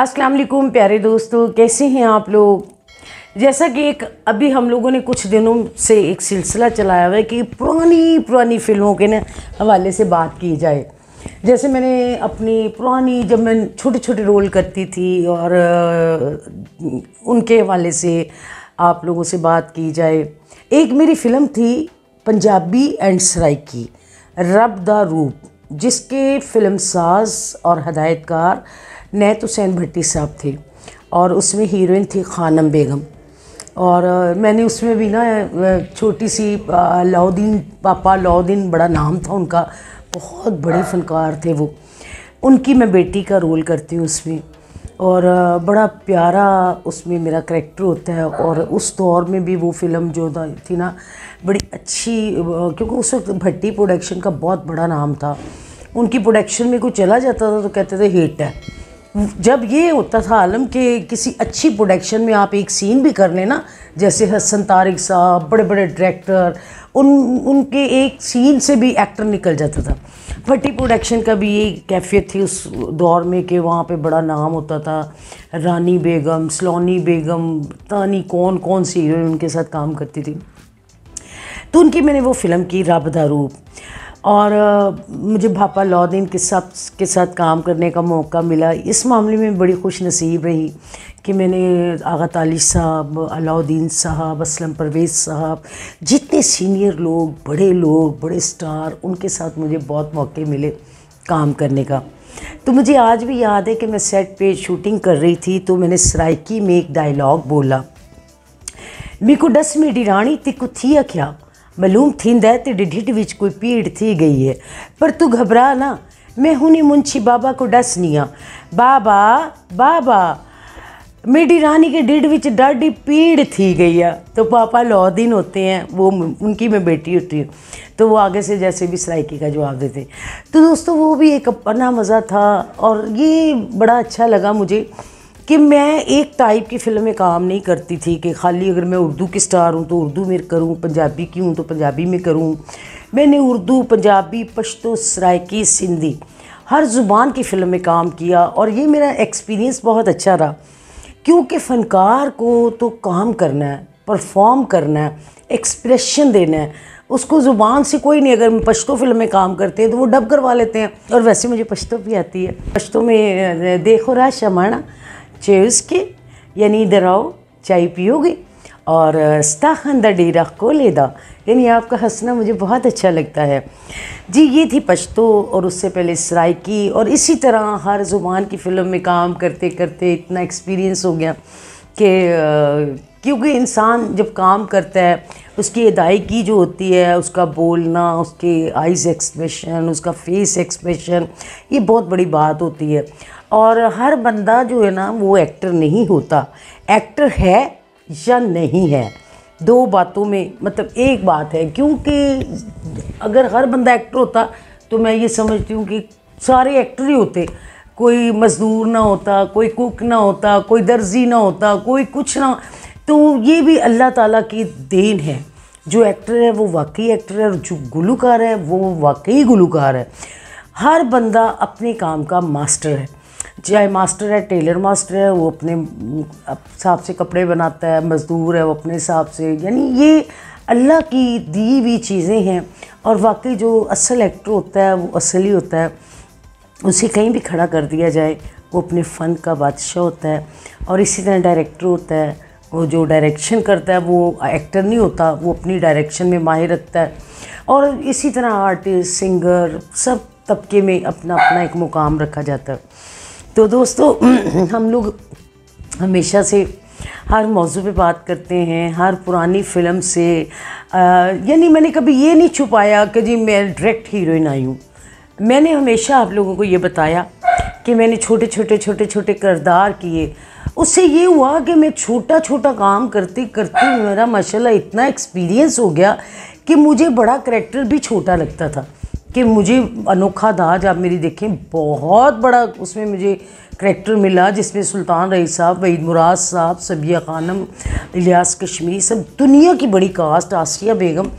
अस्सलाम वालेकुम प्यारे दोस्तों कैसे हैं आप लोग जैसा कि एक अभी हम लोगों ने कुछ दिनों से एक सिलसिला चलाया हुआ है कि पुरानी पुरानी फिल्मों के ना हवाले से बात की जाए जैसे मैंने अपनी पुरानी जब मैं छोटे छोटे रोल करती थी और उनके हवाले से आप लोगों से बात की जाए एक मेरी फ़िल्म थी पंजाबी एंड सराइकी रब द रूप जिसके फिल्म साज और हदायतकार नैत तो हुसैन भट्टी साहब थे और उसमें हीरोइन थी खानम बेगम और मैंने उसमें भी ना छोटी सी लाउद्दीन पापा लाउद्दीन बड़ा नाम था उनका बहुत बड़े फनकार थे वो उनकी मैं बेटी का रोल करती हूँ उसमें और बड़ा प्यारा उसमें मेरा करेक्टर होता है और उस दौर में भी वो फिल्म जो थी ना बड़ी अच्छी क्योंकि उस वक्त भट्टी प्रोडक्शन का बहुत बड़ा नाम था उनकी प्रोडक्शन में कोई चला जाता था तो कहते थे हिट है जब ये होता था आलम के किसी अच्छी प्रोडक्शन में आप एक सीन भी कर लेना जैसे हसन तारिक साहब बड़े बड़े डायरेक्टर उन उनके एक सीन से भी एक्टर निकल जाता था फटी प्रोडक्शन का भी ये कैफियत थी उस दौर में कि वहाँ पे बड़ा नाम होता था रानी बेगम सलोनी बेगम तानी कौन कौन सी हीरोइन उनके साथ काम करती थी तो उनकी मैंने वो फिल्म की रब दारूप और मुझे भापा लौदीन के सब के साथ काम करने का मौका मिला इस मामले में बड़ी खुश नसीब रही कि मैंने आगा तालिश साहब अलाउद्दीन साहब असलम परवेज़ साहब जितने सीनियर लोग बड़े लोग बड़े स्टार उनके साथ मुझे बहुत मौके मिले काम करने का तो मुझे आज भी याद है कि मैं सेट पे शूटिंग कर रही थी तो मैंने सराइकी में एक डायलॉग बोला मेरे को डस मेरी रानी तिकुथिया क्या मालूम थींदा त ढिड विच कोई पीड़ थी गई है पर तू घबरा ना मैं हूँ मुंशी बाबा को डसनी आ बाबा बाबा मेरी रानी के डेढ़ विच डाढ़ी पीड़ थी गई है तो पापा लौ दिन होते हैं वो उनकी मैं बेटी होती हूँ तो वो आगे से जैसे भी सलाइकी का जवाब देते तो दोस्तों वो भी एक अपना मज़ा था और ये बड़ा अच्छा लगा मुझे कि मैं एक टाइप की फिल्म में काम नहीं करती थी कि खाली अगर मैं उर्दू की स्टार हूँ तो उर्दू में करूँ पंजाबी की हूँ तो पंजाबी में करूँ मैंने उर्दू पंजाबी पश्तो सराइकी सिंधी हर ज़ुबान की फिल्म में काम किया और ये मेरा एक्सपीरियंस बहुत अच्छा रहा क्योंकि फ़नकार को तो काम करना है परफॉर्म करना है एक्सप्रेशन देना है उसको ज़ुबान से कोई नहीं अगर पश्तो फिल्म में काम करते हैं तो वो डब करवा लेते हैं और वैसे मुझे पश्तो भी आती है पश्तो में देखो रहा शमाना उसके यानी आओ चाय पियोगे और स्ताखंदा डेरा को लेदा यानी आपका हंसना मुझे बहुत अच्छा लगता है जी ये थी पश्तो और उससे पहले सराइकी और इसी तरह हर ज़ुबान की फ़िल्म में काम करते करते इतना एक्सपीरियंस हो गया कि क्योंकि इंसान जब काम करता है उसकी अदायगी जो होती है उसका बोलना उसके आइज़ एक्सप्रेशन उसका फेस एक्सप्रेशन ये बहुत बड़ी बात होती है और हर बंदा जो है ना वो एक्टर नहीं होता एक्टर है या नहीं है दो बातों में मतलब एक बात है क्योंकि अगर हर बंदा एक्टर होता तो मैं ये समझती हूँ कि सारे एक्टर ही होते कोई मज़दूर ना होता कोई कुक ना होता कोई दर्जी ना होता कोई कुछ ना तो ये भी अल्लाह ताला की देन है जो एक्टर है वो वाकई एक्टर है और जो गुलूकार है वो वाकई गुलूकार है हर बंदा अपने काम का मास्टर है चाहे मास्टर है टेलर मास्टर है वो अपने हिसाब से कपड़े बनाता है मज़दूर है वो अपने हिसाब से यानी ये अल्लाह की दी हुई चीज़ें हैं और वाकई जो असल एक्टर होता है वो असल ही होता है उसे कहीं भी खड़ा कर दिया जाए वो अपने फ़न का बादशाह होता है और इसी तरह डायरेक्टर होता है वो जो डायरेक्शन करता है वो एक्टर नहीं होता वो अपनी डायरेक्शन में माहिर रखता है और इसी तरह आर्टिस्ट सिंगर सब तबके में अपना अपना एक मुकाम रखा जाता है तो दोस्तों हम लोग हमेशा से हर मौजू पे बात करते हैं हर पुरानी फिल्म से यानी मैंने कभी ये नहीं छुपाया कि जी मैं डायरेक्ट हीरोइन आई हूँ मैंने हमेशा आप लोगों को ये बताया कि मैंने छोटे छोटे छोटे छोटे किरदार किए उससे ये हुआ कि मैं छोटा छोटा काम करते करते मेरा माशाला इतना एक्सपीरियंस हो गया कि मुझे बड़ा करेक्टर भी छोटा लगता था कि मुझे अनोखा दाज आप मेरी देखें बहुत बड़ा उसमें मुझे करेक्टर मिला जिसमें सुल्तान रईस साहब वहीद मुराद साहब सबिया खानम इलियास कश्मीर सब दुनिया की बड़ी कास्ट आसिया बेगम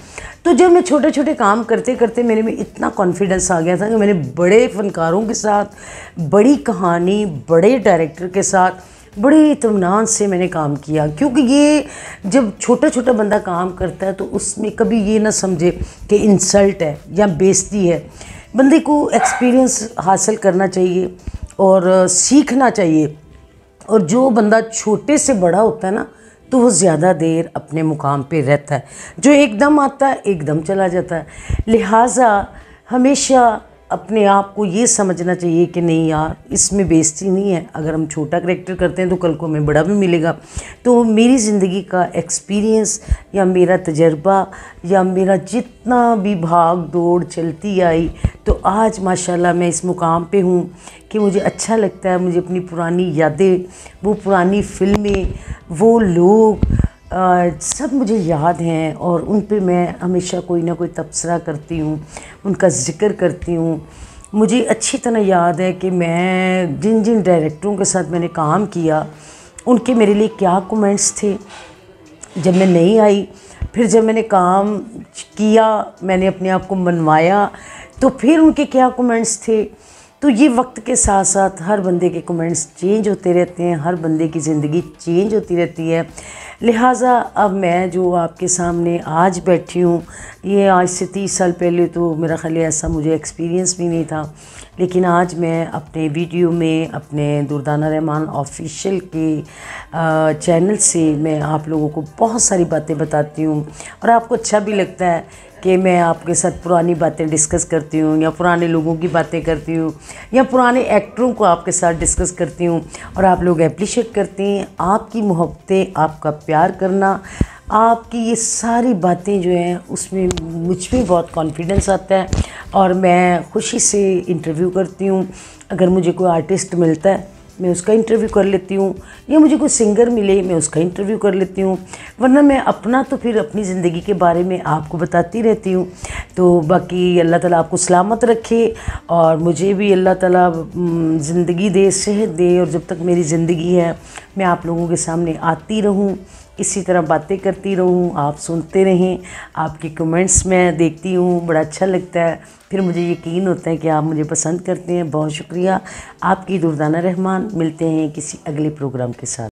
तो जब मैं छोटे छोटे काम करते करते मेरे में इतना कॉन्फिडेंस आ गया था कि मैंने बड़े फनकारों के साथ बड़ी कहानी बड़े डायरेक्टर के साथ बड़े इतमान से मैंने काम किया क्योंकि ये जब छोटा छोटा बंदा काम करता है तो उसमें कभी ये ना समझे कि इंसल्ट है या बेइज्जती है बंदे को एक्सपीरियंस हासिल करना चाहिए और सीखना चाहिए और जो बंदा छोटे से बड़ा होता है ना तो वो ज़्यादा देर अपने मुकाम पे रहता है जो एकदम आता है एकदम चला जाता है लिहाजा हमेशा अपने आप को ये समझना चाहिए कि नहीं यार इसमें बेस्ती नहीं है अगर हम छोटा करेक्टर करते हैं तो कल को हमें बड़ा भी मिलेगा तो मेरी ज़िंदगी का एक्सपीरियंस या मेरा तजर्बा या मेरा जितना भी भाग दौड़ चलती आई तो आज माशाल्लाह मैं इस मुकाम पे हूँ कि मुझे अच्छा लगता है मुझे अपनी पुरानी यादें वो पुरानी फिल्में वो लोग सब मुझे याद हैं और उन पे मैं हमेशा कोई ना कोई तबसरा करती हूँ उनका ज़िक्र करती हूँ मुझे अच्छी तरह याद है कि मैं जिन जिन डायरेक्टरों के साथ मैंने काम किया उनके मेरे लिए क्या कमेंट्स थे जब मैं नहीं आई फिर जब मैंने काम किया मैंने अपने आप को मनवाया तो फिर उनके क्या कमेंट्स थे तो ये वक्त के साथ साथ हर बंदे के कमेंट्स चेंज होते रहते हैं हर बंदे की ज़िंदगी चेंज होती रहती है लिहाजा अब मैं जो आपके सामने आज बैठी हूँ ये आज से तीस साल पहले तो मेरा ख्याल ऐसा मुझे एक्सपीरियंस भी नहीं था लेकिन आज मैं अपने वीडियो में अपने दुर्दाना रहमान ऑफिशियल के चैनल से मैं आप लोगों को बहुत सारी बातें बताती हूँ और आपको अच्छा भी लगता है कि मैं आपके साथ पुरानी बातें डिस्कस करती हूँ या पुराने लोगों की बातें करती हूँ या पुराने एक्टरों को आपके साथ डिस्कस करती हूँ और आप लोग अप्रिशिएट करते हैं आपकी मोहब्बतें आपका प्यार करना आपकी ये सारी बातें जो हैं उसमें मुझ में बहुत कॉन्फिडेंस आता है और मैं खुशी से इंटरव्यू करती हूँ अगर मुझे कोई आर्टिस्ट मिलता है मैं उसका इंटरव्यू कर लेती हूँ या मुझे कोई सिंगर मिले मैं उसका इंटरव्यू कर लेती हूँ वरना मैं अपना तो फिर अपनी ज़िंदगी के बारे में आपको बताती रहती हूँ तो बाकी अल्लाह ताला आपको सलामत रखे और मुझे भी अल्लाह ताला ज़िंदगी दे सेहत दे और जब तक मेरी ज़िंदगी है मैं आप लोगों के सामने आती रहूँ इसी तरह बातें करती रहूँ आप सुनते रहें आपके कमेंट्स मैं देखती हूँ बड़ा अच्छा लगता है फिर मुझे यकीन होता है कि आप मुझे पसंद करते हैं बहुत शुक्रिया आपकी दुर्दाना रहमान मिलते हैं किसी अगले प्रोग्राम के साथ